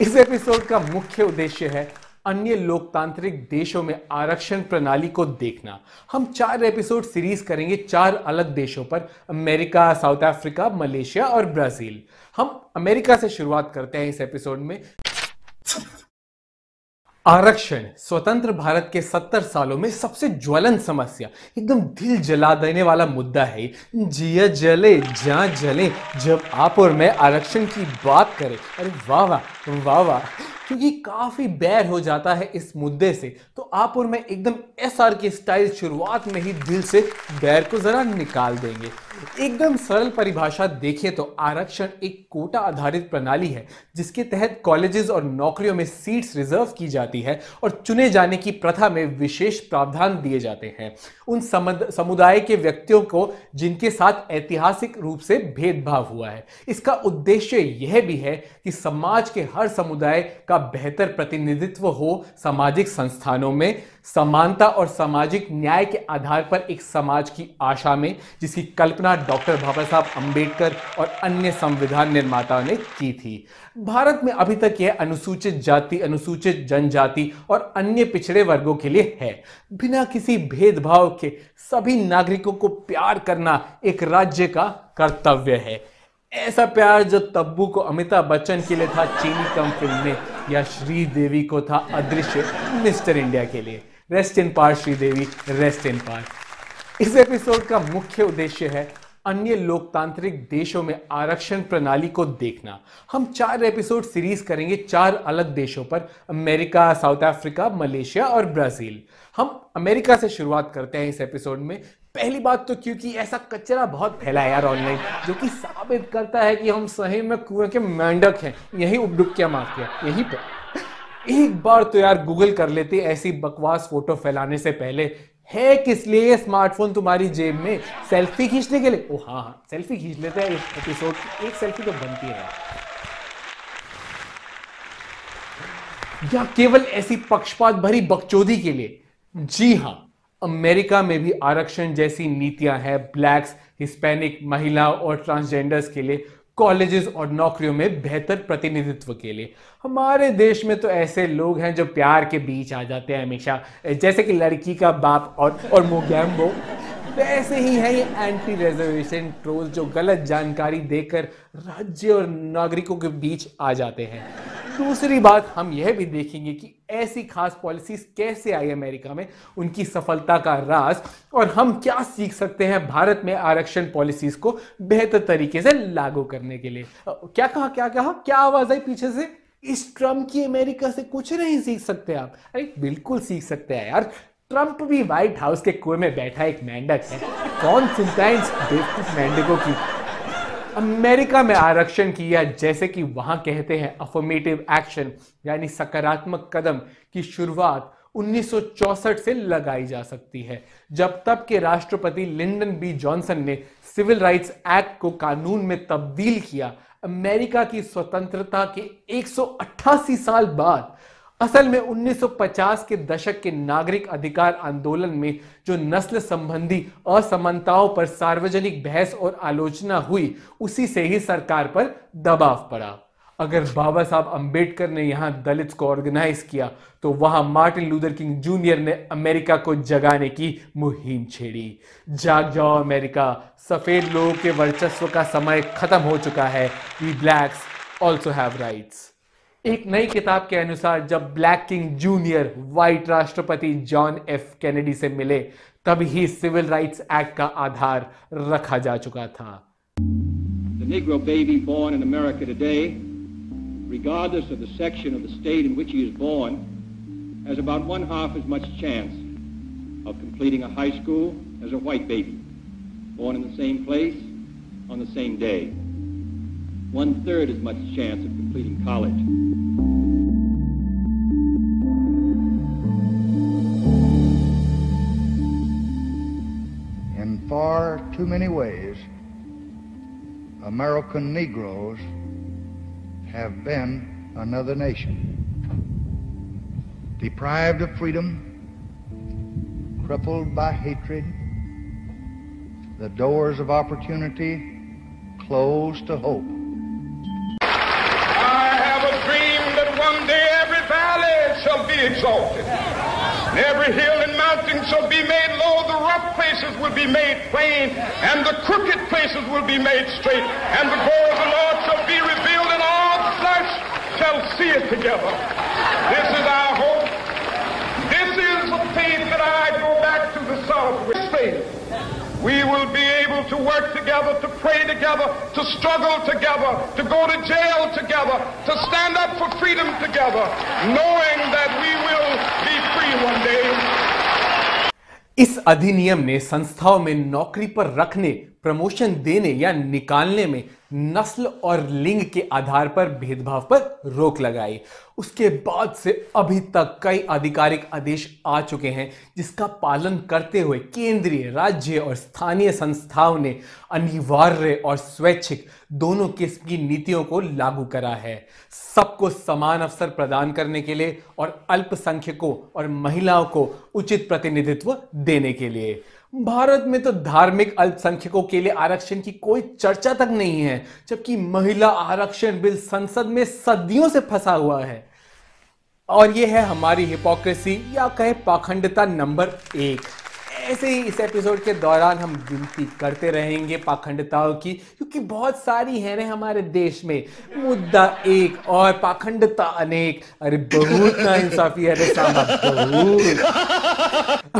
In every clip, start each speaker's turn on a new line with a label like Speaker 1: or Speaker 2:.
Speaker 1: इस एपिसोड का मुख्य उद्देश्य है अन्य लोकतांत्रिक देशों में आरक्षण प्रणाली को देखना हम चार एपिसोड सीरीज करेंगे चार अलग देशों पर अमेरिका साउथ अफ्रीका मलेशिया और ब्राजील हम अमेरिका से शुरुआत करते हैं इस एपिसोड में आरक्षण स्वतंत्र भारत के सत्तर सालों में सबसे ज्वलन समस्या एकदम दिल जला देने वाला मुद्दा है जिया जले जा जले जब आप और मैं आरक्षण की बात करें अरे वाह वाह वाह वाह क्योंकि काफ़ी बैर हो जाता है इस मुद्दे से तो आप और मैं एकदम एस आर के स्टाइल शुरुआत में ही दिल से बैर को ज़रा निकाल देंगे एकदम सरल परिभाषा देखें तो आरक्षण एक कोटा आधारित प्रणाली है जिसके तहत कॉलेजेस और नौकरियों में सीट्स रिजर्व की जाती है और चुने जाने की प्रथा में विशेष प्रावधान दिए जाते हैं उन समुदाय के व्यक्तियों को जिनके साथ ऐतिहासिक रूप से भेदभाव हुआ है इसका उद्देश्य यह भी है कि समाज के हर समुदाय का बेहतर प्रतिनिधित्व हो सामाजिक संस्थानों में समानता और सामाजिक न्याय के आधार पर एक समाज की आशा में जिसकी कल्पना डॉक्टर बाबा साहब अम्बेडकर और अन्य संविधान निर्माताओं ने की थी भारत में अभी तक यह अनुसूचित जाति अनुसूचित जनजाति और अन्य पिछड़े वर्गों के लिए है बिना किसी भेदभाव के सभी नागरिकों को प्यार करना एक राज्य का कर्तव्य है ऐसा प्यार जो तब्बू को अमिताभ बच्चन के लिए था चीनी कम फिल्म में या श्रीदेवी को था अदृश्य मिस्टर इंडिया के लिए rest in peace Sridevi rest in peace इस एपिसोड का मुख्य उद्देश्य है अन्य लोकतांत्रिक देशों में आरक्षण प्रणाली को देखना हम चार एपिसोड सीरीज करेंगे चार अलग देशों पर अमेरिका साउथ अफ्रीका मलेशिया और ब्राजील हम अमेरिका से शुरुआत करते हैं इस एपिसोड में पहली बात तो क्योंकि ऐसा कचरा बहुत फैला है यार ऑनलाइन जो कि साबित करता है कि हम सही में कुएं के मेंढक हैं यही उपडुक्या क्या माफिया यहीं पर एक बार तो यार गूगल कर लेते ऐसी बकवास फोटो फैलाने से पहले है किस लिए स्मार्टफोन तुम्हारी जेब में सेल्फी खींचने के लिए ओ हाँ हाँ सेल्फी खींच लेते हैं इस एपिसोड एक सेल्फी तो बनती है या केवल ऐसी पक्षपात भरी बकचोदी के लिए जी हाँ अमेरिका में भी आरक्षण जैसी नीतियां हैं ब्लैक्स हिस्पैनिक महिला और ट्रांसजेंडर्स के लिए कॉलेजेस और नौकरियों में बेहतर प्रतिनिधित्व के लिए हमारे देश में तो ऐसे लोग हैं जो प्यार के बीच आ जाते हैं हमेशा जैसे कि लड़की का बाप और और मोगैम्बो वैसे ही है ये एंटी रिजर्वेशन ट्रोल जो गलत जानकारी देकर राज्य और नागरिकों के बीच आ जाते हैं दूसरी बात हम यह भी देखेंगे कि ऐसी खास पॉलिसीज कैसे आई अमेरिका में उनकी सफलता का राज और हम क्या सीख सकते हैं भारत में आरक्षण पॉलिसीज को बेहतर तरीके से लागू करने के लिए क्या कहा क्या कहा क्या आवाज आई पीछे से इस ट्रंप की अमेरिका से कुछ नहीं सीख सकते आप अरे बिल्कुल सीख सकते हैं यार ट्रंप भी व्हाइट हाउस के कुएं में बैठा एक मेंढक है कौन सुनता है इस बेवकूफ मेंढकों की अमेरिका में आरक्षण किया जैसे कि वहां कहते हैं अफर्मेटिव एक्शन यानी सकारात्मक कदम की शुरुआत 1964 से लगाई जा सकती है जब तब के राष्ट्रपति लिंडन बी जॉनसन ने सिविल राइट्स एक्ट को कानून में तब्दील किया अमेरिका की स्वतंत्रता के 188 साल बाद असल में 1950 के दशक के नागरिक अधिकार आंदोलन में जो नस्ल संबंधी असमानताओं पर सार्वजनिक बहस और आलोचना हुई उसी से ही सरकार पर दबाव पड़ा अगर बाबा साहब अंबेडकर ने यहाँ दलित को ऑर्गेनाइज किया तो वहां मार्टिन लूदर किंग जूनियर ने अमेरिका को जगाने की मुहिम छेड़ी जाग जाओ अमेरिका सफेद लोगों के वर्चस्व का समय खत्म हो चुका है we blacks also have rights एक नई किताब के अनुसार जब ब्लैक किंग जूनियर व्हाइट राष्ट्रपति जॉन एफ कैनेडी से मिले तब ही सिविल राइट्स एक्ट का आधार रखा जा चुका था The Negro baby born in America today, regardless of the section of the state in which he is born, has about one half as much chance of completing a high school as a white baby, born in the same place on the same day. One third as much chance of completing college. in far too many ways, American Negroes have been another nation, deprived of freedom, crippled by hatred, the doors of opportunity closed to hope. I have a dream that one day every valley shall be exalted,
Speaker 2: and every hill
Speaker 1: shall be made low, the rough places will be made plain, and the crooked places will be made straight, and the glory of the Lord shall be revealed, and all flesh shall see it together.
Speaker 2: This is our
Speaker 1: hope. This is the faith that I go back to the South with faith. We will be able to work together, to pray together, to struggle together, to go to jail together, to stand up for freedom together, knowing that we will be free one day. इस अधिनियम ने संस्थाओं में नौकरी पर रखने promotion देने या निकालने में नस्ल और लिंग के आधार पर भेदभाव पर रोक लगाई उसके बाद से अभी तक कई आधिकारिक आदेश आ चुके हैं जिसका पालन करते हुए केंद्रीय राज्य और स्थानीय संस्थाओं ने अनिवार्य और स्वैच्छिक दोनों किस्म की नीतियों को लागू करा है सबको समान अवसर प्रदान करने के लिए और अल्पसंख्यकों और महिलाओं को उचित प्रतिनिधित्व देने के लिए भारत में तो धार्मिक अल्पसंख्यकों के लिए आरक्षण की कोई चर्चा तक नहीं है जबकि महिला आरक्षण बिल संसद में सदियों से फंसा हुआ है और यह है हमारी हिपोक्रेसी या कहे पाखंडता नंबर एक ऐसे ही इस एपिसोड के दौरान हम गिनती करते रहेंगे पाखंडताओं की क्योंकि बहुत सारी है हमारे देश में मुद्दा एक और पाखंडता अनेक अरे बहुत ना इंसाफी है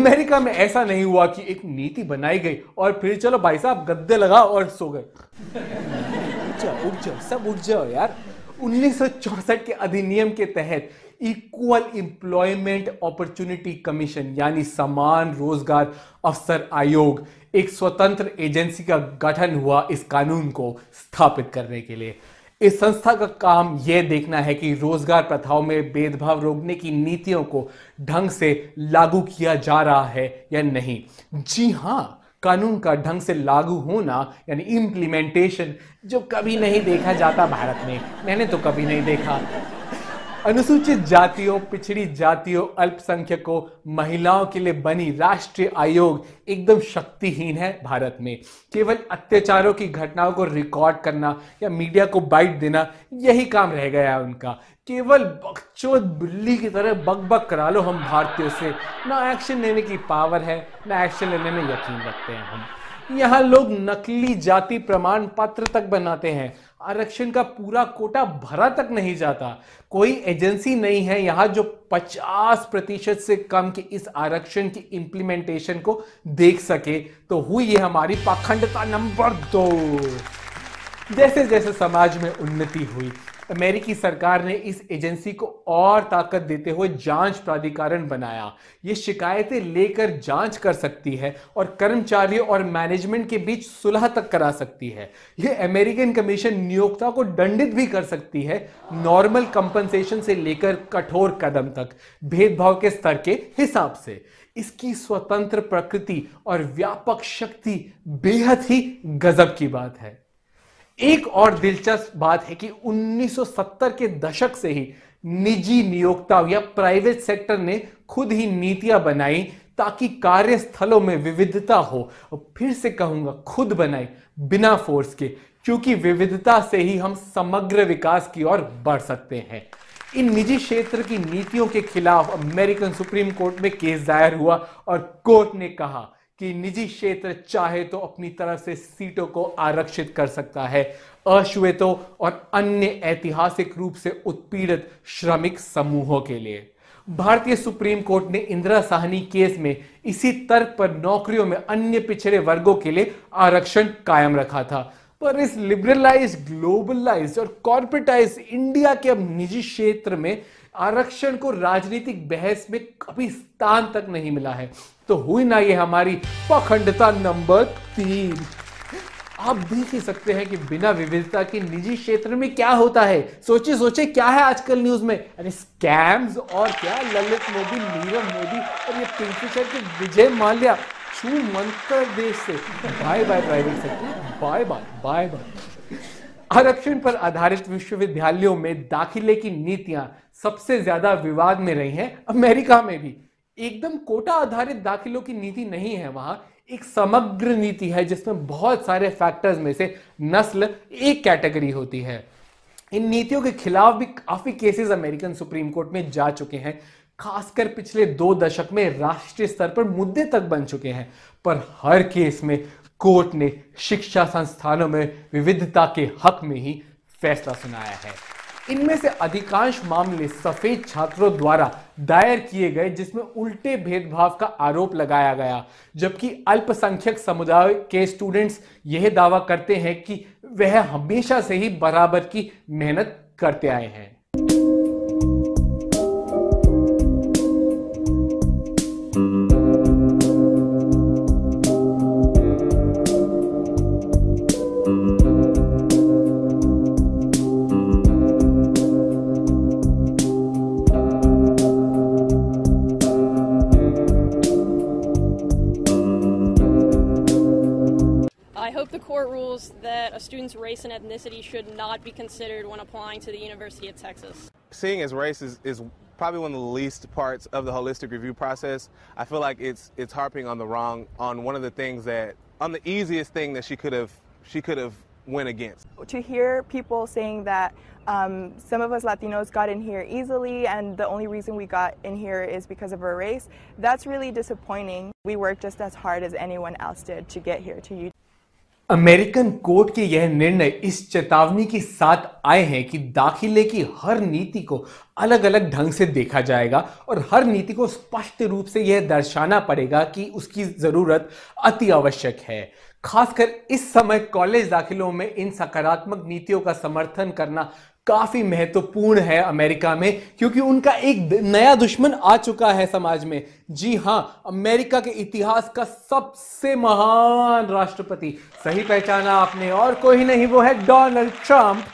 Speaker 1: अमेरिका में ऐसा नहीं हुआ कि एक नीति बनाई गई और फिर चलो भाई साहब गद्दे लगा और सो गए उठ जाओ उठ जाओ सब उठ जाओ यार 1964 के अधिनियम के तहत इक्वल इंप्लॉयमेंट अपॉर्चुनिटी कमीशन यानी समान रोजगार अवसर आयोग एक स्वतंत्र एजेंसी का गठन हुआ इस कानून को स्थापित करने के लिए इस संस्था का काम यह देखना है कि रोजगार प्रथाओं में भेदभाव रोकने की नीतियों को ढंग से लागू किया जा रहा है या नहीं जी हाँ कानून का ढंग से लागू होना यानी इम्प्लीमेंटेशन जो कभी नहीं देखा जाता भारत में मैंने तो कभी नहीं देखा अनुसूचित जातियों पिछड़ी जातियों अल्पसंख्यकों महिलाओं के लिए बनी राष्ट्रीय आयोग एकदम शक्तिहीन है भारत में केवल अत्याचारों की घटनाओं को रिकॉर्ड करना या मीडिया को बाइट देना यही काम रह गया है उनका केवल बकचोद बिल्ली की तरह बक बक करा लो हम भारतीयों से ना एक्शन लेने की पावर है ना एक्शन लेने में यकीन रखते हैं हम यहाँ लोग नकली जाति प्रमाण पत्र तक बनाते हैं आरक्षण का पूरा कोटा भरा तक नहीं जाता कोई एजेंसी नहीं है यहां जो 50 प्रतिशत से कम के इस आरक्षण की इंप्लीमेंटेशन को देख सके तो हुई ये हमारी पाखंडता नंबर दो जैसे जैसे समाज में उन्नति हुई अमेरिकी सरकार ने इस एजेंसी को और ताकत देते हुए जांच प्राधिकरण बनाया ये शिकायतें लेकर जांच कर सकती है और कर्मचारियों और मैनेजमेंट के बीच सुलह तक करा सकती है ये अमेरिकन कमीशन नियोक्ता को दंडित भी कर सकती है नॉर्मल कंपनसेशन से लेकर कठोर कदम तक भेदभाव के स्तर के हिसाब से इसकी स्वतंत्र प्रकृति और व्यापक शक्ति बेहद ही गजब की बात है एक और दिलचस्प बात है कि 1970 के दशक से ही निजी नियोक्ता या प्राइवेट सेक्टर ने खुद ही नीतियां बनाई ताकि कार्यस्थलों में विविधता हो और फिर से कहूंगा खुद बनाई बिना फोर्स के क्योंकि विविधता से ही हम समग्र विकास की ओर बढ़ सकते हैं इन निजी क्षेत्र की नीतियों के खिलाफ अमेरिकन सुप्रीम कोर्ट में केस दायर हुआ और कोर्ट ने कहा कि निजी क्षेत्र चाहे तो अपनी तरफ से सीटों को आरक्षित कर सकता है अश्वेतों और अन्य ऐतिहासिक रूप से उत्पीड़ित श्रमिक समूहों के लिए भारतीय सुप्रीम कोर्ट ने इंदिरा साहनी केस में इसी तर्क पर नौकरियों में अन्य पिछड़े वर्गों के लिए आरक्षण कायम रखा था पर इस लिबरलाइज ग्लोबलाइज और कॉर्पोरेटाइज इंडिया के अब निजी क्षेत्र में आरक्षण को राजनीतिक बहस में कभी स्थान तक नहीं मिला है तो हुई ना ये हमारी पखंडता नंबर तीन आप देख ही सकते हैं कि बिना विविधता के निजी क्षेत्र में क्या होता है सोचे सोचे क्या है आजकल न्यूज में अरे स्कैम्स और क्या ललित मोदी नीरव मोदी और ये पिंकी के विजय माल्या छू मंत्र देश से bye bye private sector bye bye bye bye आरक्षण पर आधारित विश्वविद्यालयों में दाखिले की नीतियां सबसे ज्यादा विवाद में रही हैं अमेरिका में भी एकदम कोटा आधारित दाखिलों की नीति नहीं है वहां एक समग्र नीति है जिसमें बहुत सारे फैक्टर्स में से नस्ल एक कैटेगरी होती है इन नीतियों के खिलाफ भी काफी केसेस अमेरिकन सुप्रीम कोर्ट में जा चुके हैं खासकर पिछले दो दशक में राष्ट्रीय स्तर पर मुद्दे तक बन चुके हैं पर हर केस में कोर्ट ने शिक्षा संस्थानों में विविधता के हक में ही फैसला सुनाया है इनमें से अधिकांश मामले सफेद छात्रों द्वारा दायर किए गए जिसमें उल्टे भेदभाव का आरोप लगाया गया जबकि अल्पसंख्यक समुदाय के स्टूडेंट्स यह दावा करते हैं कि वह हमेशा से ही बराबर की मेहनत करते आए हैं court rules that a student's race and ethnicity should not be considered when applying to the University of Texas. Seeing as race is, is probably one of the least parts of the holistic review process. I feel like it's it's harping on the wrong on one of the things that on the easiest thing that she could have she could have went against. To hear people saying that um, some of us Latinos got in here easily and the only reason we got in here is because of our race, that's really disappointing. We worked just as hard as anyone else did to get here to UT. American court के यह निर्णय इस चेतावनी के साथ आए हैं कि दाखिले की हर नीति को अलग अलग ढंग से देखा जाएगा और हर नीति को स्पष्ट रूप से यह दर्शाना पड़ेगा कि उसकी ज़रूरत अति आवश्यक है खासकर इस समय कॉलेज दाखिलों में इन सकारात्मक नीतियों का समर्थन करना काफी महत्वपूर्ण है अमेरिका में क्योंकि उनका एक नया दुश्मन आ चुका है समाज में जी हां अमेरिका के इतिहास का सबसे महान राष्ट्रपति सही पहचाना आपने और कोई नहीं वो है डोनाल्ड ट्रंप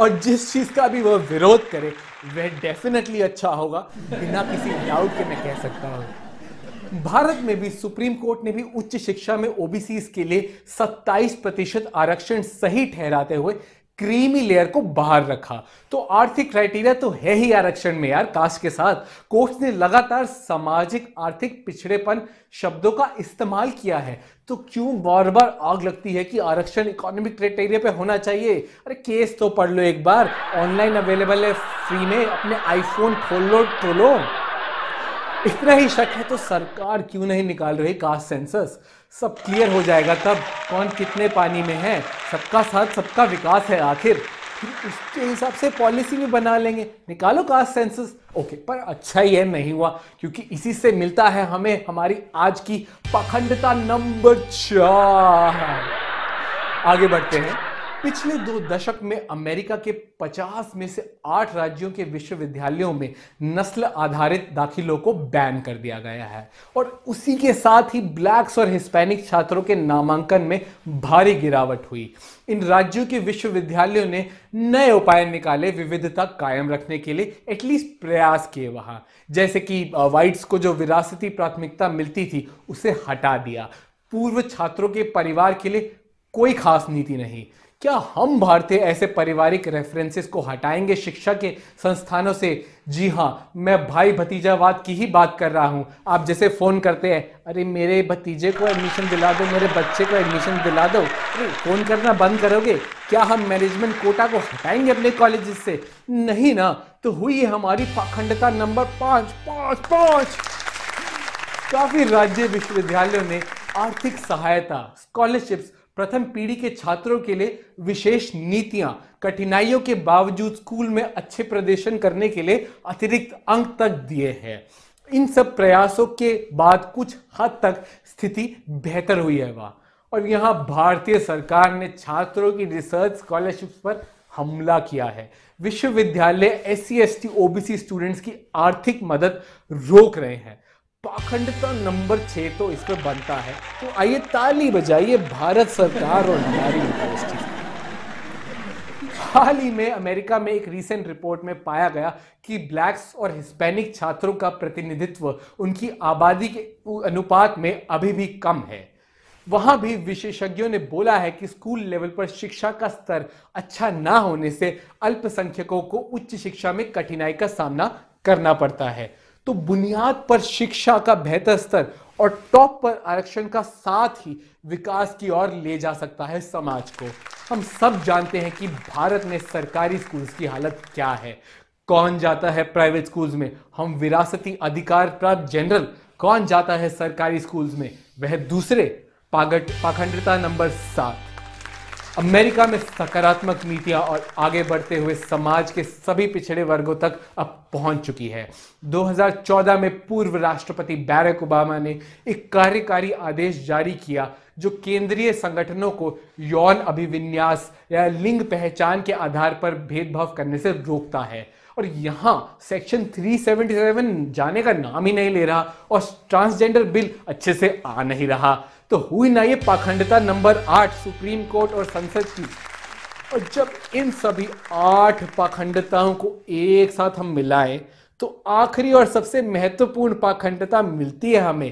Speaker 1: और जिस चीज का भी वह विरोध करे वह डेफिनेटली अच्छा होगा बिना किसी डाउट के मैं कह सकता हूं भारत में भी सुप्रीम कोर्ट ने भी उच्च शिक्षा में ओबीसी के लिए 27 प्रतिशत आरक्षण सही ठहराते हुए क्रीमी लेयर को बाहर रखा तो आर्थिक क्राइटेरिया तो है ही आरक्षण में यार कास्ट के साथ कोर्ट ने लगातार सामाजिक आर्थिक पिछड़ेपन शब्दों का इस्तेमाल किया है तो क्यों बार बार आग लगती है कि आरक्षण इकोनॉमिक क्राइटेरिया पे होना चाहिए अरे केस तो पढ़ लो एक बार ऑनलाइन अवेलेबल है फ्री में अपने आईफोन खोल लो टोलो इतना ही शक है तो सरकार क्यों नहीं निकाल रही कास्ट सेंसस सब क्लियर हो जाएगा तब कौन कितने पानी में है सबका साथ सबका विकास है आखिर उसके हिसाब से पॉलिसी भी बना लेंगे निकालो कास्ट सेंसस ओके पर अच्छा ही है नहीं हुआ क्योंकि इसी से मिलता है हमें हमारी आज की पखंडता नंबर चार आगे बढ़ते हैं पिछले दो दशक में अमेरिका के 50 में से 8 राज्यों के विश्वविद्यालयों में नस्ल आधारित दाखिलों को बैन कर दिया गया है और उसी के साथ ही ब्लैक्स और हिस्पैनिक छात्रों के नामांकन में भारी गिरावट हुई इन राज्यों के विश्वविद्यालयों ने नए उपाय निकाले विविधता कायम रखने के लिए एटलीस्ट प्रयास किए वहां जैसे कि वाइट्स को जो विरासती प्राथमिकता मिलती थी उसे हटा दिया पूर्व छात्रों के परिवार के लिए कोई खास नीति नहीं क्या हम भारतीय ऐसे पारिवारिक रेफरेंसेस को हटाएंगे शिक्षा के संस्थानों से जी हाँ मैं भाई भतीजावाद की ही बात कर रहा हूँ आप जैसे फ़ोन करते हैं अरे मेरे भतीजे को एडमिशन दिला दो मेरे बच्चे को एडमिशन दिला दो अरे फ़ोन करना बंद करोगे क्या हम मैनेजमेंट कोटा को हटाएंगे अपने कॉलेज से नहीं ना तो हुई है हमारी पाखंडता नंबर पाँच पाँच पाँच काफ़ी राज्य विश्वविद्यालयों ने आर्थिक सहायता स्कॉलरशिप्स प्रथम पीढ़ी के छात्रों के लिए विशेष नीतियां कठिनाइयों के बावजूद स्कूल में अच्छे प्रदर्शन करने के लिए अतिरिक्त अंक तक दिए हैं इन सब प्रयासों के बाद कुछ हद तक स्थिति बेहतर हुई है वहाँ और यहाँ भारतीय सरकार ने छात्रों की रिसर्च स्कॉलरशिप्स पर हमला किया है विश्वविद्यालय S C S T OBC students की आर्थिक मदद रोक रहे हैं पाखंडता तो नंबर छह तो इस पर बनता है तो आइए ताली बजाइए भारत सरकार और हमारी यूनिवर्सिटी हाल ही में अमेरिका में एक रीसेंट रिपोर्ट में पाया गया कि ब्लैक्स और हिस्पैनिक छात्रों का प्रतिनिधित्व उनकी आबादी के अनुपात में अभी भी कम है वहां भी विशेषज्ञों ने बोला है कि स्कूल लेवल पर शिक्षा का स्तर अच्छा ना होने से अल्पसंख्यकों को उच्च शिक्षा में कठिनाई का सामना करना पड़ता है तो बुनियाद पर शिक्षा का बेहतर स्तर और टॉप पर आरक्षण का साथ ही विकास की ओर ले जा सकता है समाज को हम सब जानते हैं कि भारत में सरकारी स्कूल्स की हालत क्या है कौन जाता है प्राइवेट स्कूल्स में हम विरासती अधिकार प्राप्त जनरल कौन जाता है सरकारी स्कूल्स में वह दूसरे पागट पाखंडता नंबर सात अमेरिका में सकारात्मक नीतियां और आगे बढ़ते हुए समाज के सभी पिछड़े वर्गों तक अब पहुंच चुकी है 2014 में पूर्व राष्ट्रपति बैरक ओबामा ने एक कार्यकारी आदेश जारी किया जो केंद्रीय संगठनों को यौन अभिविन्यास या लिंग पहचान के आधार पर भेदभाव करने से रोकता है और यहाँ सेक्शन 377 जाने का नाम ही नहीं ले रहा और ट्रांसजेंडर बिल अच्छे से आ नहीं रहा तो हुई ना ये पाखंडता नंबर आठ सुप्रीम कोर्ट और संसद की और जब इन सभी आठ पाखंडताओं को एक साथ हम मिलाएं तो आखिरी और सबसे महत्वपूर्ण पाखंडता मिलती है हमें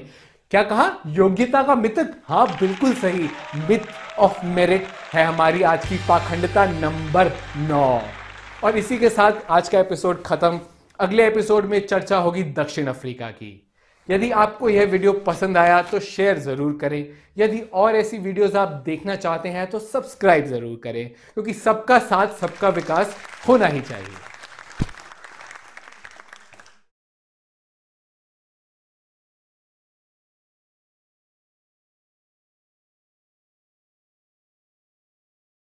Speaker 1: क्या कहा योग्यता का मित हाँ बिल्कुल सही मिथ ऑफ मेरिट है हमारी आज की पाखंडता नंबर नौ और इसी के साथ आज का एपिसोड खत्म अगले एपिसोड में चर्चा होगी दक्षिण अफ्रीका की यदि आपको यह वीडियो पसंद आया तो शेयर ज़रूर करें यदि और ऐसी वीडियोस आप देखना चाहते हैं तो सब्सक्राइब ज़रूर करें क्योंकि सबका साथ सबका विकास होना ही चाहिए